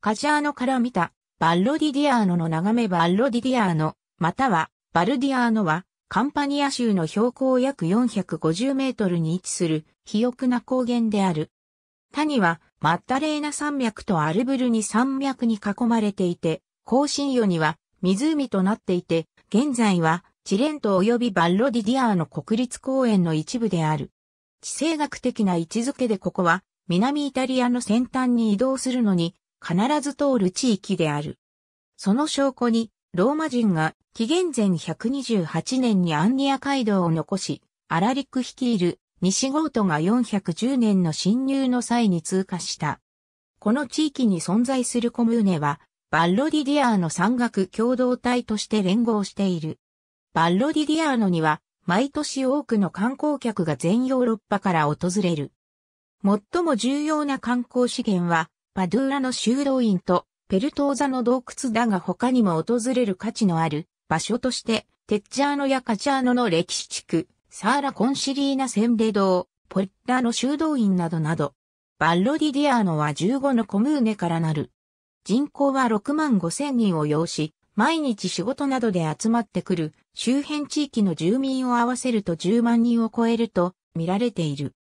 カジャーノから見た、バッロディディアーノの眺めバッロディディアーノ、または、バルディアーノは、カンパニア州の標高約450メートルに位置する、肥沃な高原である。谷は、マッタレーナ山脈とアルブルニ山脈に囲まれていて、更新夜には湖となっていて、現在はチレント及びバッロディディアーノ国立公園の一部である。地政学的な位置づけでここは南イタリアの先端に移動するのに必ず通る地域である。その証拠に、ローマ人が紀元前128年にアンニア街道を残し、アラリック率いる西ゴートが410年の侵入の際に通過した。この地域に存在するコムーネは、バッロディディアーノ山岳共同体として連合している。バッロディディアーノには、毎年多くの観光客が全ヨーロッパから訪れる。最も重要な観光資源は、パドゥーラの修道院とペルトーザの洞窟だが他にも訪れる価値のある場所として、テッチャーノやカチャーノの歴史地区、サーラ・コンシリーナ洗礼堂、ポッラの修道院などなど、バッロディディアーノは15のコムーネからなる。人口は6万5千人を要し、毎日仕事などで集まってくる周辺地域の住民を合わせると10万人を超えると見られている。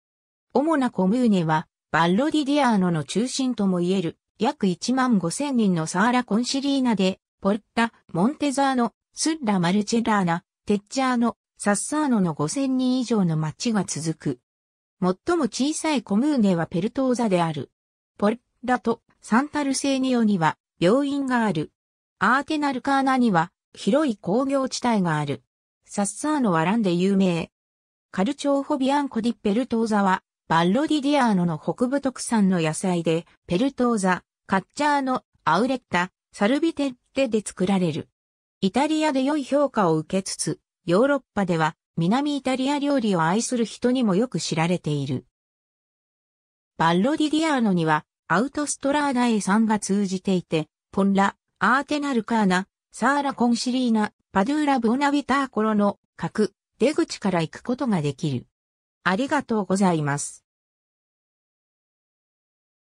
主なコムーネはバッロディディアーノの中心ともいえる約1万5千人のサーラ・コンシリーナで、ポッタ、モンテザーノ、スッラ・マルチェラーナ、テッチャーノ、サッサーノの5千人以上の町が続く。最も小さいコムーネはペルトーザである。ポッラとサンタルセーニオには病院がある。アーテナルカーナには広い工業地帯がある。サッサーノはランで有名。カルチョーホビアンコディペルトーザはバッロディディアーノの北部特産の野菜で、ペルトーザ、カッチャーノ、アウレッタ、サルビテッテで作られる。イタリアで良い評価を受けつつ、ヨーロッパでは南イタリア料理を愛する人にもよく知られている。バッロディディアーノにはアウトストラーダエさんが通じていて、ポンラ、アーテナルカーナ、サーラコンシリーナ、パドゥーラ・ブオナビターコロの各出口から行くことができる。ありがとうございます。